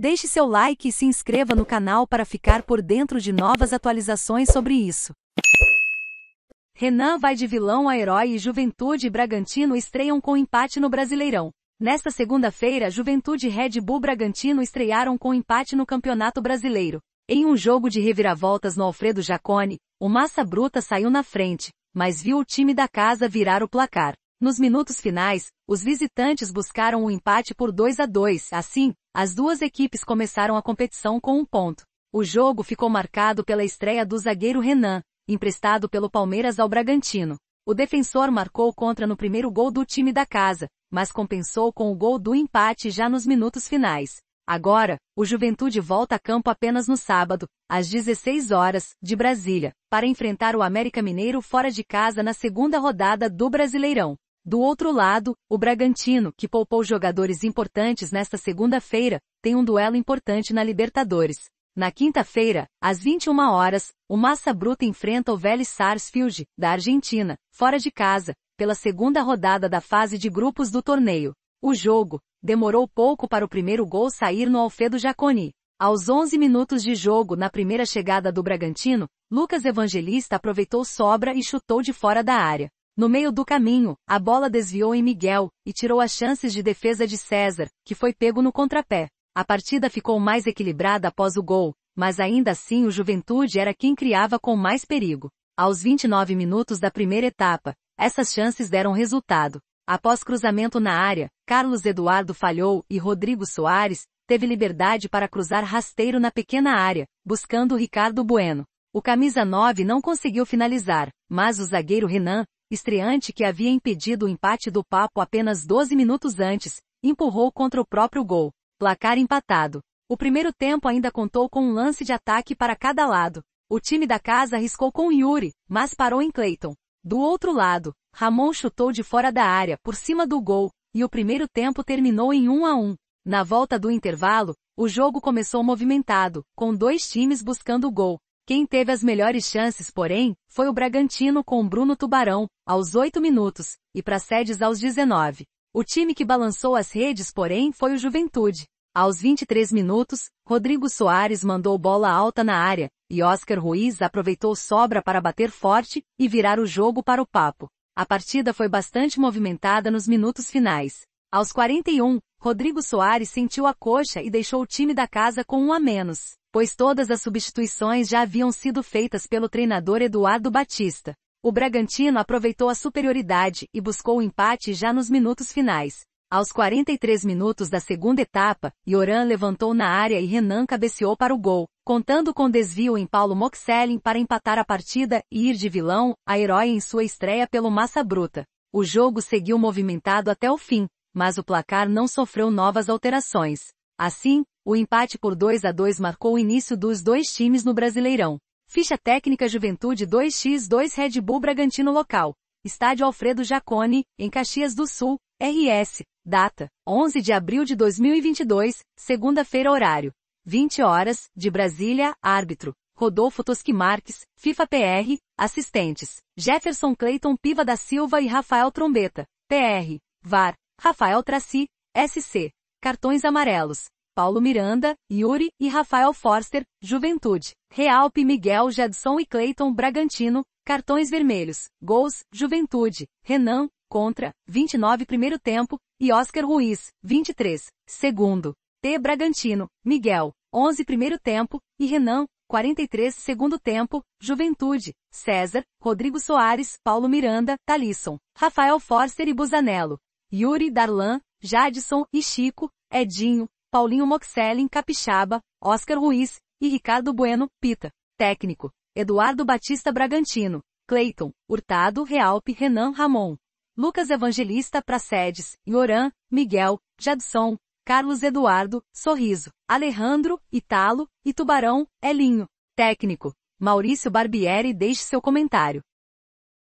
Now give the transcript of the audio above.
Deixe seu like e se inscreva no canal para ficar por dentro de novas atualizações sobre isso. Renan vai de vilão a herói e Juventude e Bragantino estreiam com empate no Brasileirão. Nesta segunda-feira, Juventude e Red Bull Bragantino estrearam com empate no Campeonato Brasileiro. Em um jogo de reviravoltas no Alfredo Jacone, o Massa Bruta saiu na frente, mas viu o time da casa virar o placar. Nos minutos finais, os visitantes buscaram o um empate por 2 a 2. Assim, as duas equipes começaram a competição com um ponto. O jogo ficou marcado pela estreia do zagueiro Renan, emprestado pelo Palmeiras ao Bragantino. O defensor marcou contra no primeiro gol do time da casa, mas compensou com o gol do empate já nos minutos finais. Agora, o Juventude volta a campo apenas no sábado, às 16 horas, de Brasília, para enfrentar o América Mineiro fora de casa na segunda rodada do Brasileirão. Do outro lado, o Bragantino, que poupou jogadores importantes nesta segunda-feira, tem um duelo importante na Libertadores. Na quinta-feira, às 21 horas, o Massa Bruta enfrenta o Vélez Sarsfield, da Argentina, fora de casa, pela segunda rodada da fase de grupos do torneio. O jogo demorou pouco para o primeiro gol sair no Alfredo Jaconi. Aos 11 minutos de jogo na primeira chegada do Bragantino, Lucas Evangelista aproveitou sobra e chutou de fora da área. No meio do caminho, a bola desviou em Miguel, e tirou as chances de defesa de César, que foi pego no contrapé. A partida ficou mais equilibrada após o gol, mas ainda assim o Juventude era quem criava com mais perigo. Aos 29 minutos da primeira etapa, essas chances deram resultado. Após cruzamento na área, Carlos Eduardo falhou e Rodrigo Soares teve liberdade para cruzar rasteiro na pequena área, buscando Ricardo Bueno. O camisa 9 não conseguiu finalizar, mas o zagueiro Renan, estreante que havia impedido o empate do Papo apenas 12 minutos antes, empurrou contra o próprio gol. Placar empatado. O primeiro tempo ainda contou com um lance de ataque para cada lado. O time da casa arriscou com Yuri, mas parou em Clayton. Do outro lado, Ramon chutou de fora da área, por cima do gol, e o primeiro tempo terminou em 1 a 1. Na volta do intervalo, o jogo começou movimentado, com dois times buscando o gol, quem teve as melhores chances, porém, foi o Bragantino com Bruno Tubarão, aos 8 minutos, e Sedes, aos 19. O time que balançou as redes, porém, foi o Juventude. Aos 23 minutos, Rodrigo Soares mandou bola alta na área, e Oscar Ruiz aproveitou sobra para bater forte e virar o jogo para o papo. A partida foi bastante movimentada nos minutos finais. Aos 41, Rodrigo Soares sentiu a coxa e deixou o time da casa com um a menos, pois todas as substituições já haviam sido feitas pelo treinador Eduardo Batista. O Bragantino aproveitou a superioridade e buscou o empate já nos minutos finais. Aos 43 minutos da segunda etapa, Yoran levantou na área e Renan cabeceou para o gol, contando com desvio em Paulo Moxelin para empatar a partida e ir de vilão a herói em sua estreia pelo Massa Bruta. O jogo seguiu movimentado até o fim, mas o placar não sofreu novas alterações. Assim, o empate por 2 a 2 marcou o início dos dois times no Brasileirão. Ficha técnica Juventude 2x2 Red Bull Bragantino local. Estádio Alfredo Jacone, em Caxias do Sul, RS. Data: 11 de abril de 2022, segunda-feira horário. 20 horas, de Brasília, árbitro. Rodolfo Toschi Marques, FIFA PR, assistentes. Jefferson Clayton Piva da Silva e Rafael Trombeta, PR. VAR. Rafael Traci, SC, Cartões Amarelos, Paulo Miranda, Yuri e Rafael Forster, Juventude, Realpe Miguel Jadson e Cleiton Bragantino, Cartões Vermelhos, Gols, Juventude, Renan, Contra, 29 primeiro tempo, e Oscar Ruiz, 23, segundo, T Bragantino, Miguel, 11 primeiro tempo, e Renan, 43 segundo tempo, Juventude, César, Rodrigo Soares, Paulo Miranda, Talisson, Rafael Forster e Busanello, Yuri Darlan, Jadson e Chico, Edinho, Paulinho Moxelin Capixaba, Oscar Ruiz e Ricardo Bueno, Pita. Técnico, Eduardo Batista Bragantino, Cleiton, Hurtado Realpe Renan Ramon. Lucas Evangelista Pracedes, Yoran, Miguel, Jadson, Carlos Eduardo, Sorriso, Alejandro, Italo e Tubarão, Elinho. Técnico, Maurício Barbieri deixe seu comentário.